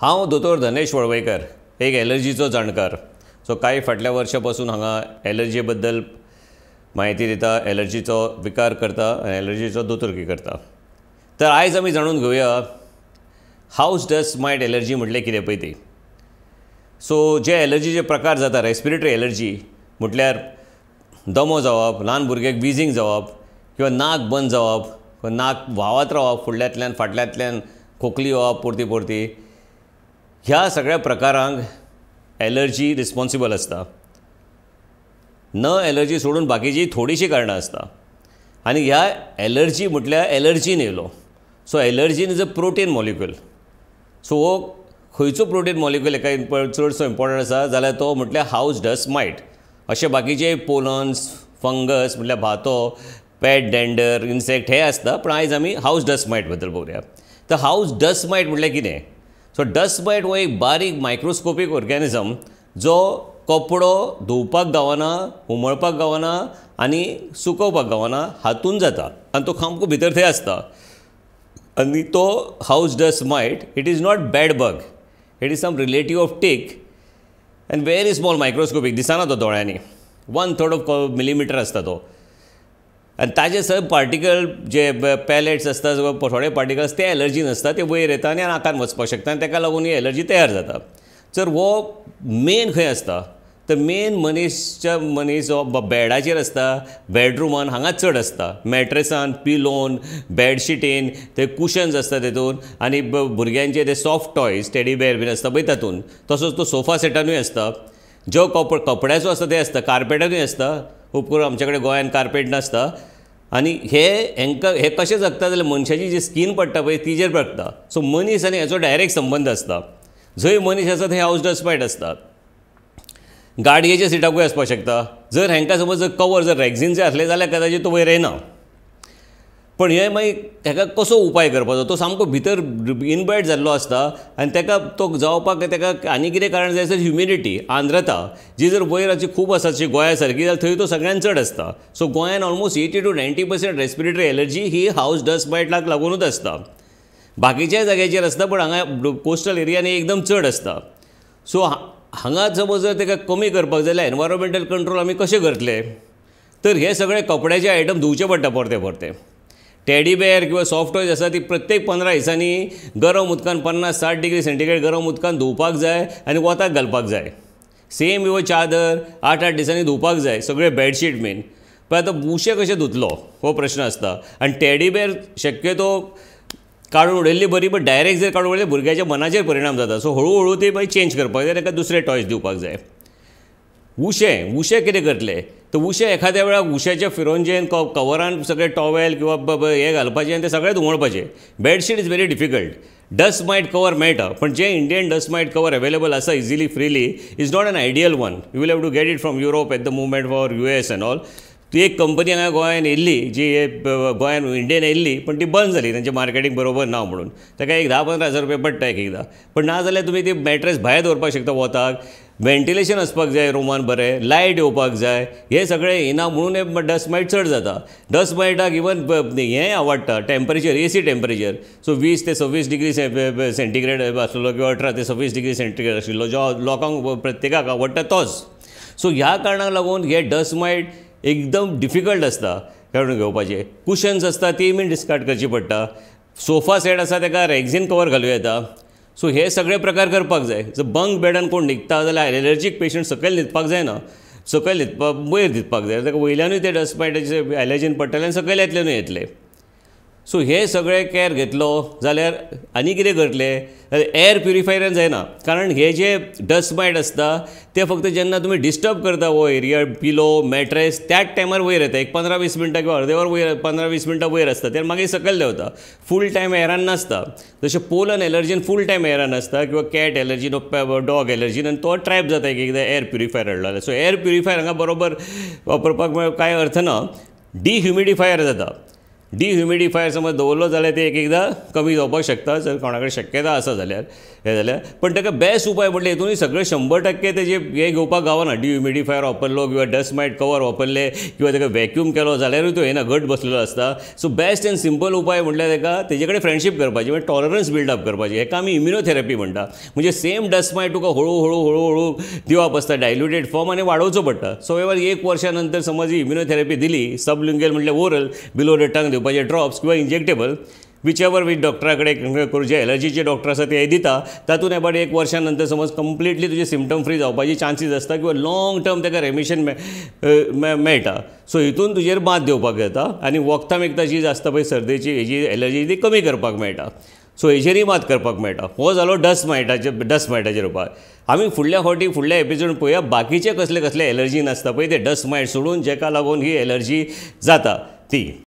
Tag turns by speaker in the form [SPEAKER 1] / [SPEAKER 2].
[SPEAKER 1] हांव दोतोर धनेश वळवयकर एक एलर्जीचो जाणकार सो कांय फाटल्या वर्षा पासून हांगा एलर्जी बद्दल म्हायती दिता एलर्जीचो विकार करता आनी एलर्जीचो दोतोरकी करता तर आयज आमी जाणून घेवया हावज डस मायट एलर्जी म्हटलें कितें पळय ती सो जे एलर्जीचे प्रकार जाता रेस्पिरेटरी एलर्जी म्हटल्यार दमो जावप ल्हान भुरग्याक विजींग जावप किंवा नाक बंद जावप नाक व्हांवत रावप फुडल्यांतल्यान फाटल्यांतल्यान खोकली येवप पोरती पोरती ह्या सगळ्या प्रकारांक एलर्जी रिस्पॉन्सिबल असता न एलर्जी सोडून बाकीची थोडीशी कारणं असता आणि ह्या एलर्जी म्हटल्या एलर्जीन येलो so allergen is a protein molecule so हो खंयचो प्रोटीन मॉलिक्यूल एका चडसो इम्पॉर्टंट आसा जाल्यार तो म्हटल्या हावज डस्ट मायट अशे बाकीचे पोलन्स फंगस म्हटल्यार भातो पॅट डेंडर इन्सेक्ट हे आसता पूण आयज आमी हावज डस्ट मायट बद्दल पळोवया तर हावज डस्ट मायट म्हटल्यार कितें सो डस्ट बायट हो एक बारीक मायक्रोस्कोपीक ऑर्गेनिजम जो कपडो धुवपाक गावना हुमळपाक गावना आनी सुकोवपाक गावना हातून जाता आनी तो खामको भितर थंय आसता आनी तो house dust mite it is not bad bug it is some relative of tick and very small microscopic दिसना तो दोळ्यांनी वन थर्ड ऑफ मिलीमिटर असता तो आनी ताजे सर पार्टिकल जे पॅलेट्स आसता थोडे पार्टिकल्स ते एलर्जी नसतात ते वयर येता आनी नाकान वचपाक शकता आनी ताका लागून ही एलर्जी तयार जाता तर हो मेन खंय आसता तर मेन मनीसच्या मनीस हो बॅडाचेर आसता बेडरूमान हांगा चड आसता मॅट्रेसान पिलोन बेडशिटीन ते कुशन्स आसता तेतून आनी भुरग्यांचे ते soft toys teddy bear bean आसता पळय तातूंत तसोच तो सोफा सेटानूय आसता जो कप कपड्याचो आसता ते आसता कार्पेटानूय आसता करून आमच्याकडे गोंयान कार्पेट नासता आनी हे हेंकां हे कशें जगता जाल्यार मनशाची जी स्कीन पडटा पळय तिजेर पडटा सो मनीस आनी हेचो डायरेक्ट संबंध आसता जंय मनीस आसा थंय हावस डस्टपायट आसता गाडयेच्या सिटाकूय आसपाक शकता जर हांकां समज जर कवर जर रॅग्झिन्सचे आसले जाल्यार कदाचित तो वयर येना पण हे मागीर ताका कसो उपाय करपाचो तो सामको भितर इनबायट जाल्लो आसता आनी तेका तो जावपाक तेका आनी कितें कारण जाय आसता ह्युमिडिटी आंद्रता जी जर वयर हाची खूब आसा जी गोंया सारकी जाल्यार थंय तो सगळ्यांत चड आसता सो गोंयान almost eighty two ninety percent respiratory allergy ही हावस डस्ट बायटाक लागुनूच आसता बाकीच्या जाग्याचेर आसता पण हांगा कोस्टल एरियान एकदम चड आसता सो हांगा समज जर ताका कमी करपाक जाल्यार एनवायरमेंटल कंट्रोल आमी कशें करतले तर हे सगळे कपड्याचे आयटम धुवचे पडटा परते परते टॅडी बेअर किंवा सॉफ्ट टॉयज आसा ती प्रत्येक पंदरा दिसांनी गरम उदकान पन्नास साठ डिग्री सेंटीग्रेड गरम उदकान धुवपाक जाय आनी वताक घालपाक जाय सेम यो चादर आठ आठ दिसांनी धुवपाक जाय सगळे बेडशीट मेन पण आता उशे कशे धुतलो हो प्रश्न असता आणि टॅडी बेअर शक्यतो काडून उडयल्ली बरी पण डायरेक्ट जर काडून उडयली भुरग्याच्या मनाचेर परिणाम जाता सो हळूहळू ते मागीर चेंज करपाक जाय ताका दुसरे टॉयज दिवपाक जाय उशें उशें कितें करतले तर उशें एखाद्या वेळार उश्याच्या फिरोंजेन कवरान सगळे टॉवेल किंवा हे घालपाचें आनी तें सगळे उमळपाचें bedsheet is very difficult dust mite cover मेळटा पण जे Indian dust mite cover available आसा easily freely is not an ideal one you will have to get it from Europe at the movement for U S and all ती एक company हांगा Goyan येयल्ली जी गोंयान Indian येयल्ली पण ती बंद जाली तांचें मार्केटिंग बरोबर ना म्हणून ताका एक धा पंदरा हजार रुपया पडटा एक एकदां पण ना जाल्यार तुमी ती मॅट्रेस भायर दवरपाक शकता वताक वेंटिलेशन आसपाक जाय रुमान बरें लायट येवपाक जाय हें सगळें येना म्हणून डस्ट मायट चड जाता डस्ट मायटाक इवन हेंय आवडटा टेम्परेचर एसी टेम्परेचर सो वीस ते सव्वीस डिग्री सेंटीग्रेड आसलो किंवा अठरा ते सव्वीस डिग्री सेंटीग्रेड आशिल्लो जो लोकांक प्रत्येकाक आवडटा तोच सो ह्या कारणाक लागून हे डस्ट मायट एकदम डिफिकल्ट आसता खेळून घेवपाचे कुशन्स आसता ती बीन डिस्कार्ड करची पडटा सोफा सेट आसा तेका रेग्झीन कवर घालूं येता सो हे सगळे प्रकार करपाक जाय जर बंक बेडान कोण न्हिदता जाल्यार एलर्जीक पेशंट सकयल न्हिदपाक जायना सकयल न्हिदपाक वयर न्हिदपाक जाय ताका वयल्यानूय ते डस्ट एलर्जीन पडटले आनी सकयल येतल्यानूय येतले सो हे सगळे कॅर घेतलो जाल्यार आनी कितें करतले जाल्यार एअर प्युरिफायरान जायना कारण हे जे डस्ट मायट आसता ते फक्त जेन्ना तुमी डिस्टर्ब करता हो एरिया पिलो मॅट्रेस त्याच टायमार वयर येता एक पंदरा वीस मिनटां किंवा अर्दे वर वयर पंदरा वीस मिनटां वयर आसता तेन्ना मागीर सकयल देंवता फूल टायम एरान नासता जशें पोलन एलर्जीन फूल टायम एरान आसता किंवा कॅट एलर्जीन डॉग एलर्जीन आनी तो ट्रॅप जाता एक एकदां एअर प्युरिफायर हाडलो सो एअर प्युरिफायर हांगा बरोबर वापरपाक कांय अर्थ ना डिह्युमिडिफायर जाता डिह्युमिडिफायर समज दवरलो जाल्यार ते एक एकदां कमी जावपाक शकता जर कोणाकडे शक्यता आसा जाल्यार हें जाल्यार पण ताका बेस्ट उपाय म्हटलं हेतूनय सगळे शंबर टक्के तेजे हें घेवपाक गावना डिह्युमिडिफायर वापरलो किंवा डस्ट मायट कवर वापरले किंवा ताका वॅक्यूम केलो जाल्यारूय तो हे ना घट बसलेलो आसता सो बेस्ट एंड सिंपल उपाय म्हणल्यार ताका तेजे कडेन फ्रेंडशीप करपाची म्हणजे टॉलरन्स बिल्डअप करपाची हेका आमी इम्युनोथेरपी म्हणटा म्हणजे सेम डस्ट मायट तुका हळूहळू हळूहळू दिवप आसता डायल्युटेड फॉर्म आनी वाडोवचो पडटा सो एक वर्षा नंतर समज इम्युनोथेरपी दिली सबलिंगल म्हणल्यार ओरल बिलो रेटांक दिवपाक दिवपाचे म्हणजे ड्रॉप्स किंवा इंजेक्टेबल विच एवर डॉक्टरा कडेन करू जे एलर्जीचे डॉक्टर असतात ते दिता तातूंत एबावट एक वर्षानंतर समज कंप्लिटली तुजे सिमटम फ्री जावपाची चान्सीस आसता किंवा लाँग टर्म ताका रेमिशन मेळटा सो हितून तुजेर मात दिवपाक जाता आनी वखदां एक जी आसता पळय सर्देची हेजी एलर्जी ती कमी करपाक मेळटा सो हेचेरय मात करपाक मेळटा हो जालो डस्ट मायटाचे डस्ट मायटाचेर उपाय आमी फुडल्या फावटी फुडल्या एपिसोड पळोवया बाकीचे कसले कसले एलर्जी नासता पळय ते डस्ट मायट सोडून जेका लागून ही एलर्जी जाता ती